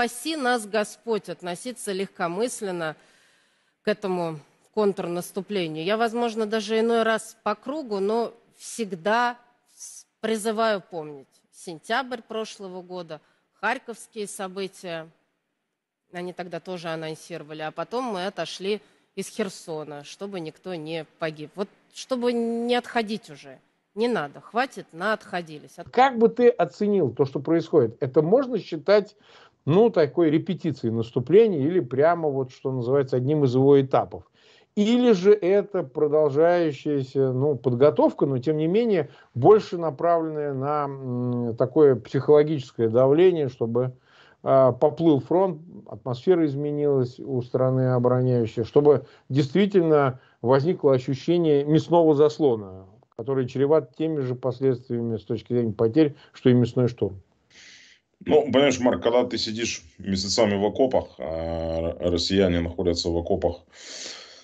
упаси нас Господь относиться легкомысленно к этому контрнаступлению. Я, возможно, даже иной раз по кругу, но всегда призываю помнить. Сентябрь прошлого года, харьковские события, они тогда тоже анонсировали, а потом мы отошли из Херсона, чтобы никто не погиб. Вот чтобы не отходить уже. Не надо, хватит, на отходились. Как бы ты оценил то, что происходит? Это можно считать ну, такой репетиции наступления или прямо вот, что называется, одним из его этапов. Или же это продолжающаяся ну, подготовка, но тем не менее больше направленная на такое психологическое давление, чтобы э, поплыл фронт, атмосфера изменилась у страны обороняющей, чтобы действительно возникло ощущение мясного заслона, который чреват теми же последствиями с точки зрения потерь, что и мясной штурм. Ну, понимаешь, Марк, когда ты сидишь месяцами в окопах, а россияне находятся в окопах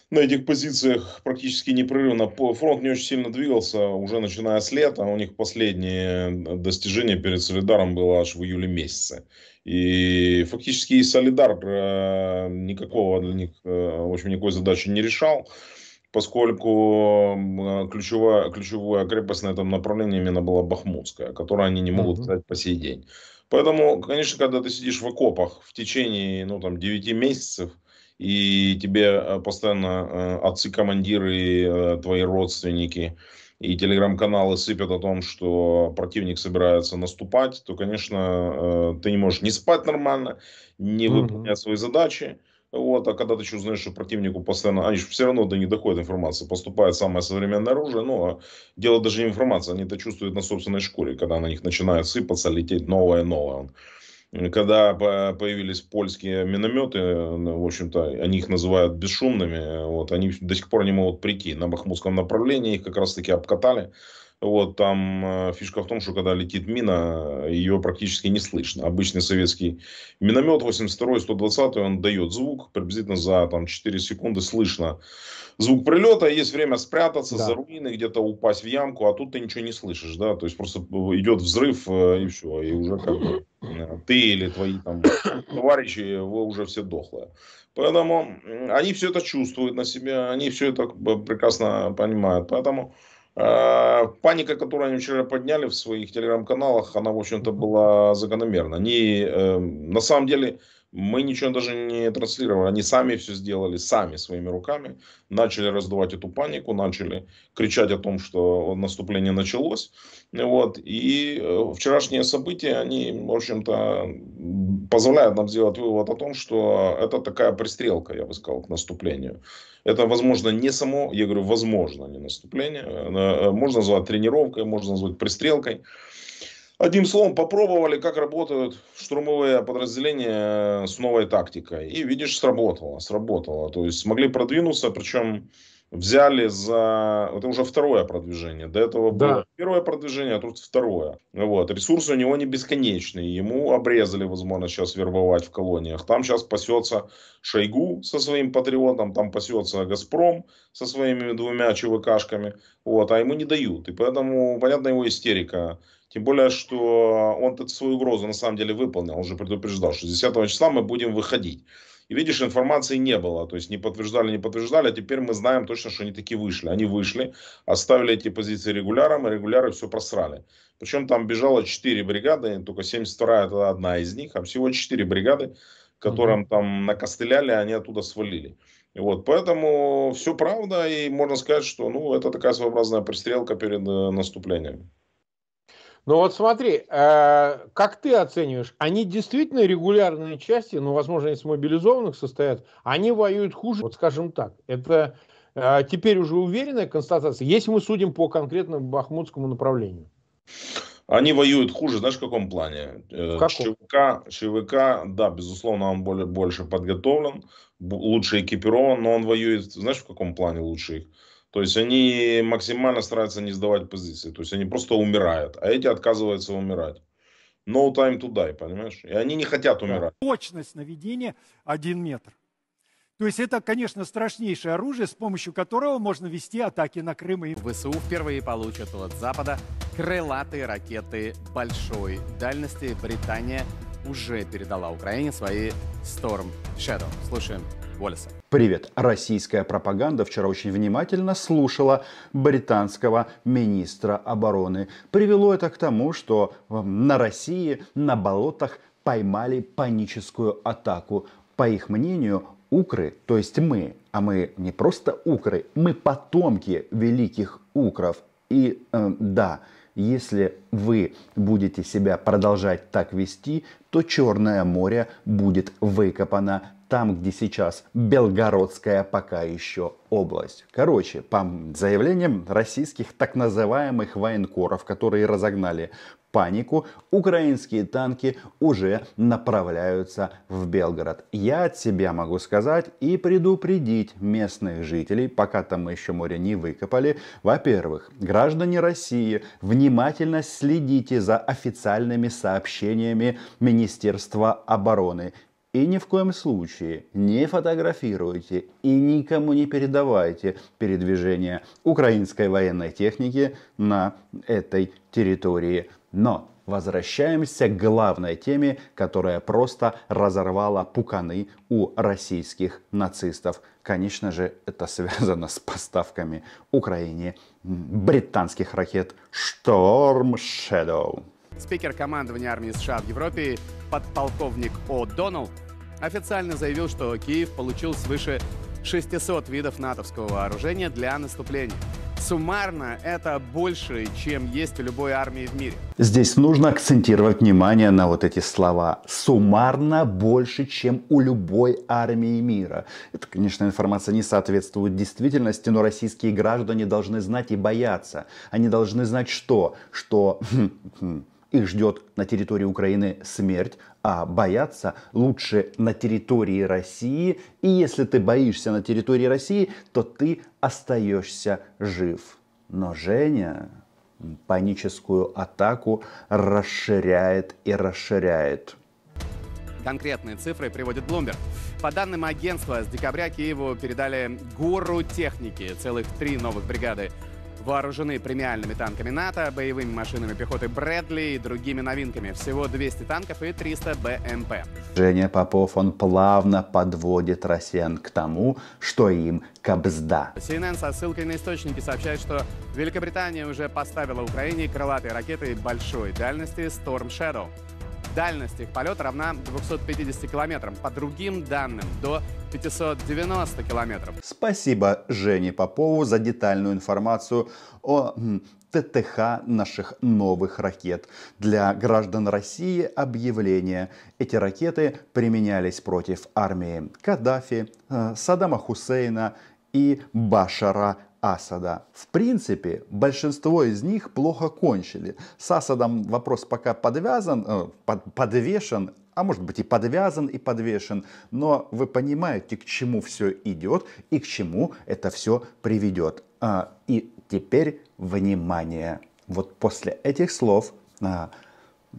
на этих позициях практически непрерывно. Фронт не очень сильно двигался, уже начиная с лета. У них последнее э, достижение перед Солидаром было аж в июле месяце. И фактически и Солидар э, никакого для них, э, в общем, никакой задачи не решал поскольку ключевая, ключевая крепость на этом направлении именно была Бахмутская, которую они не могут взять по сей день. Поэтому, конечно, когда ты сидишь в окопах в течение, ну, там, 9 месяцев, и тебе э, постоянно э, отцы-командиры, э, твои родственники и телеграм-каналы сыпят о том, что противник собирается наступать, то, конечно, э, ты не можешь не спать нормально, не выполнять mm-hmm. свои задачи. Вот, а когда ты еще знаешь, что противнику постоянно, они же все равно до них доходит информация, поступает самое современное оружие, но ну, а дело даже не информация, они это чувствуют на собственной шкуре, когда на них начинает сыпаться, лететь новое-новое. Когда появились польские минометы, ну, в общем-то, они их называют бесшумными, вот, они до сих пор не могут прийти. На Бахмутском направлении их как раз таки обкатали, вот там э, фишка в том, что когда летит мина, ее практически не слышно. Обычный советский миномет 82 120 он дает звук, приблизительно за там, 4 секунды слышно звук прилета, есть время спрятаться да. за руины, где-то упасть в ямку, а тут ты ничего не слышишь, да, то есть просто идет взрыв э, и все, и уже как бы э, ты или твои там товарищи, вы уже все дохлые. Поэтому они все это чувствуют на себе, они все это прекрасно понимают. Поэтому а, паника, которую они вчера подняли в своих телеграм-каналах, она, в общем-то, была закономерна. Они, эм, на самом деле, мы ничего даже не транслировали. Они сами все сделали, сами своими руками. Начали раздувать эту панику, начали кричать о том, что наступление началось. Вот. И э, вчерашние события, они, в общем-то, позволяют нам сделать вывод о том, что это такая пристрелка, я бы сказал, к наступлению. Это, возможно, не само, я говорю, возможно, не наступление. Э, э, можно назвать тренировкой, можно назвать пристрелкой. Одним словом, попробовали, как работают штурмовые подразделения э, с новой тактикой. И видишь, сработало, сработало. То есть смогли продвинуться, причем взяли за... Это уже второе продвижение. До этого да. было первое продвижение, а тут второе. Вот. Ресурсы у него не бесконечные. Ему обрезали возможность сейчас вербовать в колониях. Там сейчас пасется Шойгу со своим патриотом, там пасется Газпром со своими двумя ЧВКшками. Вот. А ему не дают. И поэтому, понятно, его истерика. Тем более, что он свою угрозу на самом деле выполнил. Он же предупреждал, что с 10 числа мы будем выходить. И видишь, информации не было, то есть не подтверждали, не подтверждали, а теперь мы знаем точно, что они такие вышли. Они вышли, оставили эти позиции регулярам, и регуляры все просрали. Причем там бежало 4 бригады, только 72-я это одна из них, а всего 4 бригады, которым mm там накостыляли, они оттуда свалили. И вот, поэтому все правда, и можно сказать, что ну, это такая своеобразная пристрелка перед э, наступлением. Ну вот смотри, э, как ты оцениваешь, они действительно регулярные части, ну, возможно, из мобилизованных состоят, они воюют хуже, вот скажем так. Это э, теперь уже уверенная констатация, если мы судим по конкретному бахмутскому направлению. Они воюют хуже, знаешь, в каком плане? Э, в каком? ЧВК, ЧВК, да, безусловно, он более, больше подготовлен, лучше экипирован, но он воюет, знаешь, в каком плане лучше их? То есть они максимально стараются не сдавать позиции. То есть они просто умирают, а эти отказываются умирать. No time to die, понимаешь? И они не хотят умирать. Точность наведения один метр. То есть это, конечно, страшнейшее оружие, с помощью которого можно вести атаки на Крым. И... ВСУ впервые получат от Запада крылатые ракеты большой дальности. Британия уже передала Украине свои Storm Shadow. Слушаем. Уоллеса. Привет. Российская пропаганда вчера очень внимательно слушала британского министра обороны. Привело это к тому, что эм, на России на болотах поймали паническую атаку. По их мнению, укры, то есть мы, а мы не просто укры, мы потомки великих укров. И э, да, если вы будете себя продолжать так вести, то Черное море будет выкопано там, где сейчас Белгородская пока еще область. Короче, по заявлениям российских так называемых военкоров, которые разогнали панику, украинские танки уже направляются в Белгород. Я от себя могу сказать и предупредить местных жителей, пока там еще море не выкопали. Во-первых, граждане России, внимательно следите за официальными сообщениями Министерства обороны. И ни в коем случае не фотографируйте и никому не передавайте передвижение украинской военной техники на этой территории. Но возвращаемся к главной теме, которая просто разорвала пуканы у российских нацистов. Конечно же, это связано с поставками Украине британских ракет Storm Shadow. Спикер командования армии США в Европе, подполковник О'Доннелл, официально заявил, что Киев получил свыше 600 видов натовского вооружения для наступления. Суммарно это больше, чем есть у любой армии в мире. Здесь нужно акцентировать внимание на вот эти слова. Суммарно больше, чем у любой армии мира. Это, конечно, информация не соответствует действительности, но российские граждане должны знать и бояться. Они должны знать что? Что хм, хм, их ждет на территории Украины смерть, а бояться лучше на территории России. И если ты боишься на территории России, то ты остаешься жив. Но Женя паническую атаку расширяет и расширяет. Конкретные цифры приводит Bloomberg. По данным агентства, с декабря Киеву передали гору техники, целых три новых бригады вооружены премиальными танками НАТО, боевыми машинами пехоты Брэдли и другими новинками. Всего 200 танков и 300 БМП. Женя Попов, он плавно подводит россиян к тому, что им кабзда. CNN со ссылкой на источники сообщает, что Великобритания уже поставила Украине крылатые ракеты большой дальности Storm Shadow. Дальность их полета равна 250 километрам, по другим данным до 590 километров. Спасибо Жене Попову за детальную информацию о ТТХ наших новых ракет. Для граждан России объявление. Эти ракеты применялись против армии Каддафи, э, Саддама Хусейна и Башара Асада. В принципе, большинство из них плохо кончили. С Асадом вопрос пока подвязан, э, под, подвешен, а может быть и подвязан, и подвешен. Но вы понимаете, к чему все идет и к чему это все приведет. А, и теперь внимание. Вот после этих слов а,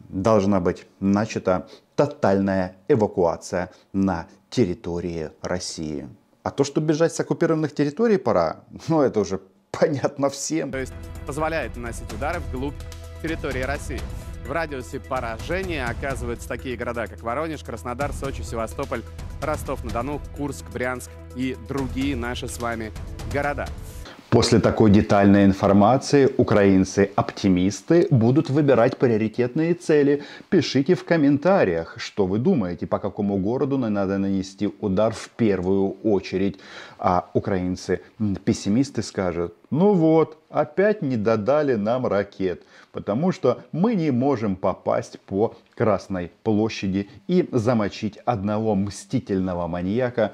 должна быть начата тотальная эвакуация на территории России. А то, что бежать с оккупированных территорий пора, ну это уже понятно всем. То есть позволяет наносить удары вглубь территории России. В радиусе поражения оказываются такие города, как Воронеж, Краснодар, Сочи, Севастополь, Ростов-на-Дону, Курск, Брянск и другие наши с вами города. После такой детальной информации украинцы-оптимисты будут выбирать приоритетные цели. Пишите в комментариях, что вы думаете, по какому городу надо нанести удар в первую очередь. А украинцы-пессимисты скажут, ну вот, опять не додали нам ракет, потому что мы не можем попасть по Красной площади и замочить одного мстительного маньяка